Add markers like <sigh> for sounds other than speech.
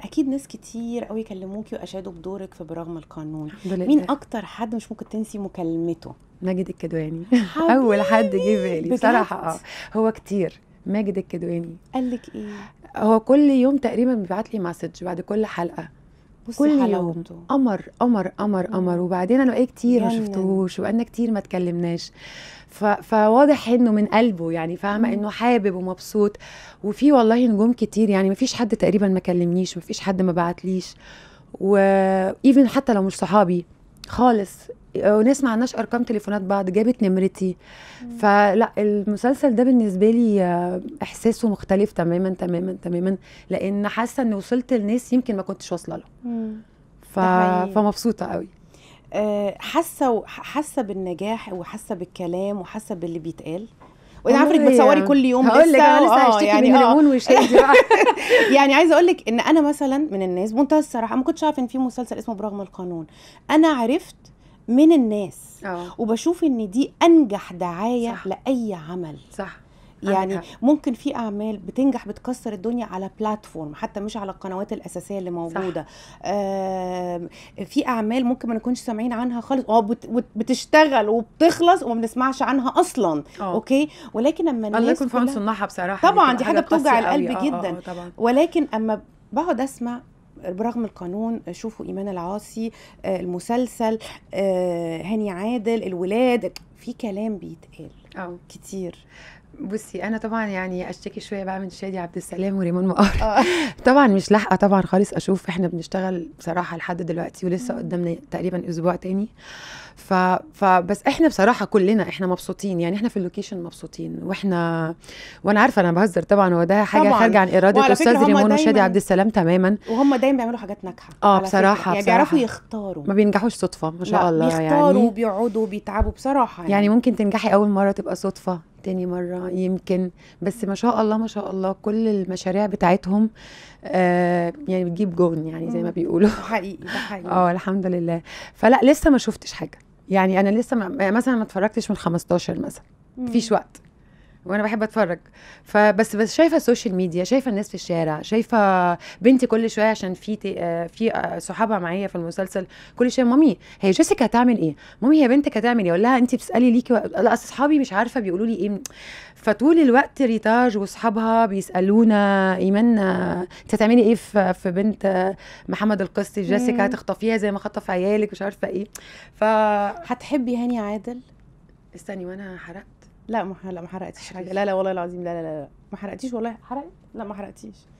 اكيد ناس كتير قوي كلموكي واشادوا بدورك في برغم القانون مين اكتر حد مش ممكن تنسي مكالمته ماجد الكدواني <laughs> اول حد جه بالي بصراحه اه هو كتير ماجد الكدواني قال لك ايه هو كل يوم تقريبا بيبعت لي مسج بعد كل حلقه كل يوم قمر قمر قمر قمر وبعدين انا بقالي إيه كتير ما شفتهوش وبقالنا كتير ما ف... فواضح انه من قلبه يعني فاهمه انه حابب ومبسوط وفي والله نجوم كتير يعني ما فيش حد تقريبا ما كلمنيش ما فيش حد ما بعتليش وايفن حتى لو مش صحابي خالص آه، وناس ما عندناش ارقام تليفونات بعض جابت نمرتي فلا المسلسل ده بالنسبه لي آه، احساسه مختلف تماما تماما تماما لان حاسه اني وصلت لناس يمكن ما كنتش واصله لهم ف... فمبسوطه قوي آه، حاسه حاسه بالنجاح وحاسه بالكلام وحاسه باللي بيتقال وانا عارفه انك بتصوري يعني. كل يوم هقول لك لسه, آه يعني من آه. <laughs> <laughs> يعني عايزه اقول لك ان انا مثلا من الناس بمنتهى الصراحه ما كنتش عارفه ان في مسلسل اسمه برغم القانون انا عرفت من الناس أوه. وبشوف ان دي انجح دعايه صح. لاي عمل صح يعني ممكن في اعمال بتنجح بتكسر الدنيا على بلاتفورم حتى مش على القنوات الاساسيه اللي موجوده آه في اعمال ممكن ما نكونش سامعين عنها خالص اه بتشتغل وبتخلص وما بنسمعش عنها اصلا أوه. اوكي ولكن اما الناس الله يكون في عون صناعها بصراحه يعني طبعا دي حاجه بتوجع القلب أوه. آه، آه، جدا أوه. طبعا. ولكن اما بقعد اسمع برغم القانون شوفوا ايمان العاصي آه، المسلسل هاني عادل الولاد في كلام بيتقال أوه. كتير بصي انا طبعا يعني اشتكي شويه بقى من شادي عبد السلام وريمون مقار آه. <laughs> طبعا مش لاحقه طبعا خالص اشوف احنا بنشتغل بصراحه لحد دلوقتي ولسه قدامنا تقريبا اسبوع تاني ف... فبس احنا بصراحه كلنا احنا مبسوطين يعني احنا في اللوكيشن مبسوطين واحنا وانا عارفه انا بهزر طبعا هو ده حاجه خارجه عن اراده استاذ ريمون وشادي عبد السلام تماما وهم دايما بيعملوا حاجات ناجحه اه بصراحه, بصراحة يعني بيعرفوا يختاروا ما بينجحوش صدفه ما شاء الله يعني بيختاروا وبيقعدوا وبيتعبوا بصراحه يعني. يعني ممكن تنجحي اول مره تبقى صدفه تاني مره يمكن بس ما شاء الله ما شاء الله كل المشاريع بتاعتهم آه يعني بتجيب جون يعني زي ما بيقولوا حقيقي ده حقيقي <laughs> اه الحمد لله فلا لسه ما شفتش حاجه يعني انا لسه ما مثلا ما اتفرجتش من 15 مثلا مفيش وقت وانا بحب اتفرج فبس بس شايفه السوشيال ميديا شايفه الناس في الشارع شايفه بنتي كل شويه عشان في آه، في آه، صحابها معايا في المسلسل كل شويه مامي هي جيسيكا هتعمل ايه مامي هي بنتك هتعمل ايه اقول لها انت بتسالي ليكي و... لا اصحابي مش عارفه بيقولوا لي ايه فطول الوقت ريتاج واصحابها بيسالونا ايمان آه، انت هتعملي ايه في, في بنت محمد القسطي جيسيكا هتخطفيها زي ما خطف عيالك مش عارفه ايه ف هتحبي هاني عادل استني وانا حرقت لا ما لا ما حرقتيش حاجه لا لا والله العظيم لا لا لا ما حرقتيش والله حرقت لا ما حرقتيش